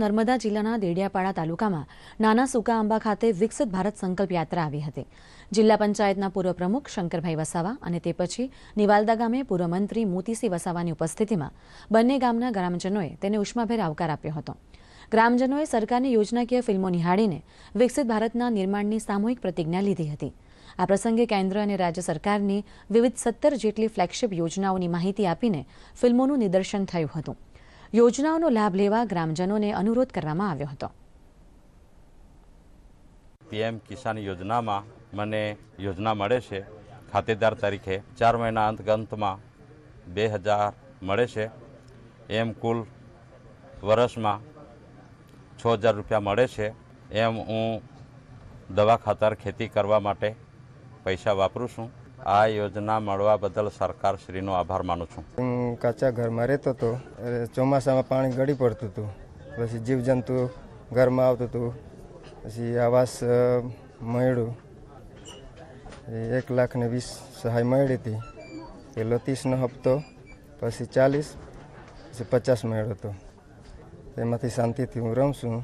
નર્મદા જિલ્લાના દેડિયાપાડા તાલુકામાં નાના સુકા આંબા ખાતે વિકસિત ભારત સંકલ્પ યાત્રા આવી હતી જિલ્લા પંચાયતના પૂર્વ પ્રમુખ શંકરભાઈ વસાવા અને તે પછી નિવાલદા ગામે પૂર્વમંત્રી મોતીસિંહ વસાવાની ઉપસ્થિતિમાં બંને ગામના ગ્રામજનોએ તેને ઉષ્માભેર આવકાર આપ્યો હતો ગ્રામજનોએ સરકારની યોજનાકીય ફિલ્મો નિહાળીને વિકસિત ભારતના નિર્માણની સામૂહિક પ્રતિજ્ઞા લીધી હતી આ પ્રસંગે કેન્દ્ર અને રાજ્ય સરકારની વિવિધ સત્તર જેટલી ફ્લેગશીપ યોજનાઓની માહિતી આપીને ફિલ્મોનું નિદર્શન થયું હતું યોજનાઓનો લાભ લેવા ગ્રામજનોને અનુરોધ કરવામાં આવ્યો હતો પીએમ કિસાન યોજનામાં મને યોજના મળે છે ખાતેદાર તરીકે ચાર મહિના અંત અંતમાં બે હજાર મળે છે એમ કુલ વર્ષમાં છ હજાર રૂપિયા મળે છે એમ હું દવા ખાતર ખેતી કરવા માટે પૈસા વાપરું છું આ યોજના મળવા બદલ સરકારશ્રીનો આભાર માનું છું હું કાચા ઘરમાં રહેતો હતો ચોમાસામાં પાણી ગળી પડતું હતું પછી જીવજંતુ ઘરમાં આવતું હતું પછી આવાસ મળ્યું એક લાખ ને વીસ સહાય મળી હતી પહેલો ત્રીસનો હપ્તો પછી ચાલીસ પછી પચાસ મળ્યો હતો તેમાંથી શાંતિથી હું રમું છું